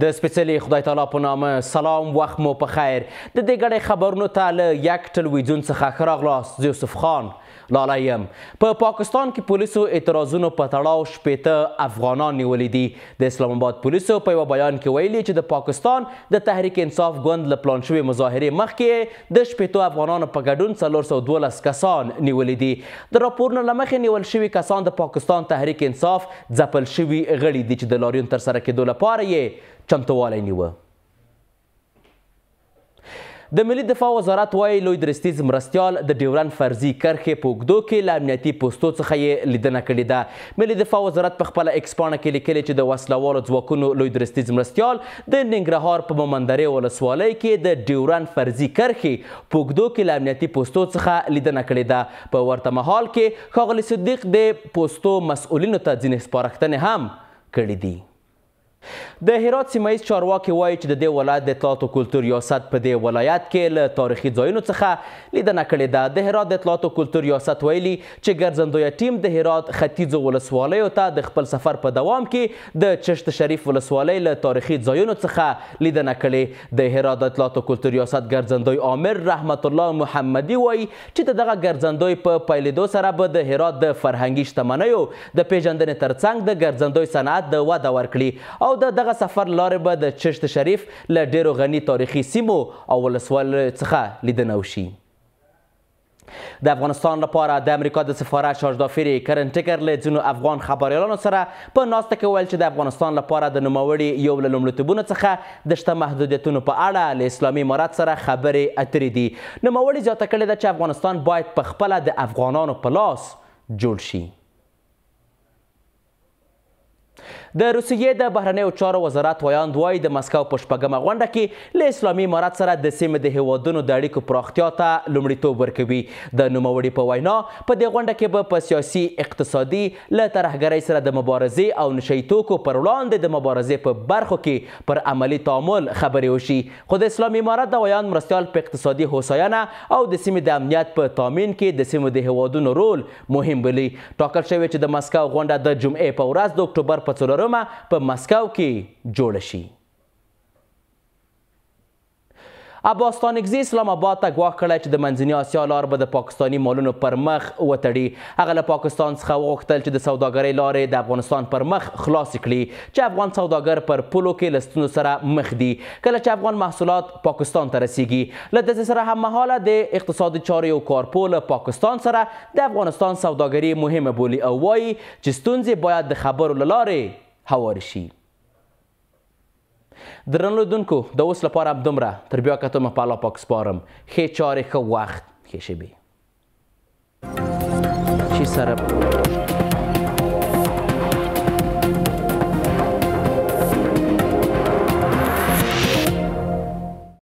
د سپیڅلي خدای تعالی په نامه سلام وخت مو په خیر د دې غړې خبرونو ته له یک ټلویزیون څخه خراغلاس یوسف خان لالایم په پاکستان کې پولیسو اعتراضونو په تړاو شپېته افغانان نیولې دي د اسلام آباد پولیسو په یو بیان کې ویلي چې د پاکستان د تحریک انصاف ګوند له پلان شوې مظاهرې مخکې د شپېتو افغانانو په ګډون څلور سوه دولس کسان نیولې دي د راپورونو له مخې نیول شوي کسان د پاکستان تحریک انصاف ځپل شوي غړي دي چې د لاریون ترسره کېدو لپاره یې چمتووالی نیوه د ملي دفاع وزارت وایي لوی درستیز مرستیال د ډیورن فرضي کرښې په اوږدو کې له امنیتي پوستو څخه یې لیدنه کړې ده ملي دفاع وزارت په خپله اکسپاڼه کې لیکلي چې د وسلوالو ځواکونو لوی درستیز مرستیال د ننګرهار په مومندرې ولسوالۍ کې د ډیورن فرضي کرښې په اوږدو کې له امنیتي پوستو څخه لیدنه کړې ده په ورته مهال کې ښاغلي صدیق د پوستو مسؤلینو ته ځینې سپارښتنې هم کړې دي د هرات سیمه ایز چارواکي وایي چې د دې ولایت د اطلاعات او کلتور ریاست په دې ولایت کې له تاریخي ځایونو څخه لیدنه کړې ده د هرات د اطلاعات او کلتور ریاست ویلي چې ګرځندوی ټیم د هرات ختیځو ولسوالیو ته د خپل سفر په دوام کې د چشت شریف ولسوالۍ له تاریخي ځایونو څخه لیدنه کړې د هرات د اطلاعات او کلتور ریاست ګرځندوی عامر رحمت الله محمدي وایي چې د دغه ګرځندوی په پیلېدو سره به د هرات د فرهنګي شتمنیو د پیژندنې ترڅنګ د ګرځندوی صنعت د وده ورکړي او د دغه سفر لارې به د چشت شریف له ډیرو غني تاریخي سیمو او ولسوال څخه لیدنه وشي د افغانستان لپاره د امریکا د سفارت شاجدافری کرن ټیکر له ځینو افغان خبريالانو سره په ناسته کې ویل چې د افغانستان لپاره د نوموړي یو له لومړیتوبونو څخه د شته محدودیتونو په اړه له اسلامي امارات سره خبرې اترې دي نوموړي زیاته کړې ده چې افغانستان باید په خپله د افغانانو په لاس جوړ شي د روسیې د بهرنیو چارو وزارت ویاند وایي د مسکو په شپږمه غونډه کې له اسلامي امارت سره د سیمې د هیوادونو د اړیکو پراختیا ته لومړیتوب ورکوي د نوموړي په وینا په دې غونډه کې به په سیاسي اقتصادي له ترهګرۍ سره د مبارزې او نشه یي توکو پر وړاندې د مبارزې په برخو کې پر عملي تعامل خبرې وشي خو د اسلامي امارت د ویاند مرستیال په اقتصادي هوساینه او د سیمې د امنیت په تامین کې د سیمو د هیوادونو رول مهم بلی ټاکل شوی چې د مسکو غونډه د جمعې په ورځ د اکتوبر په څلورم پلتفورمه په مسکو کې جوړه شي عباس تانکزی اسلام آباد ته ګواښ کړی چې د منځنۍ اسیا لار به د پاکستاني مالونو پر مخ وتړي هغه له پاکستان څخه وغوښتل چې د سوداګرۍ لارې د افغانستان پر مخ خلاص کړي چې افغان سوداګر پر پولو کې له ستونزو سره مخ دي کله چې افغان محصولات پاکستان ته رسیږي له داسې سره هممهاله د اقتصادي چارې او کارپو له پاکستان سره د افغانستان سوداګري مهمه بولي او وایي چې ستونزې باید د خبرو له لارې هوار شي درنو دونکو د اوس لپاره دومره تر بیا کتم په الله پاک سپارم خې چارې خو وخت خې شبي شي سره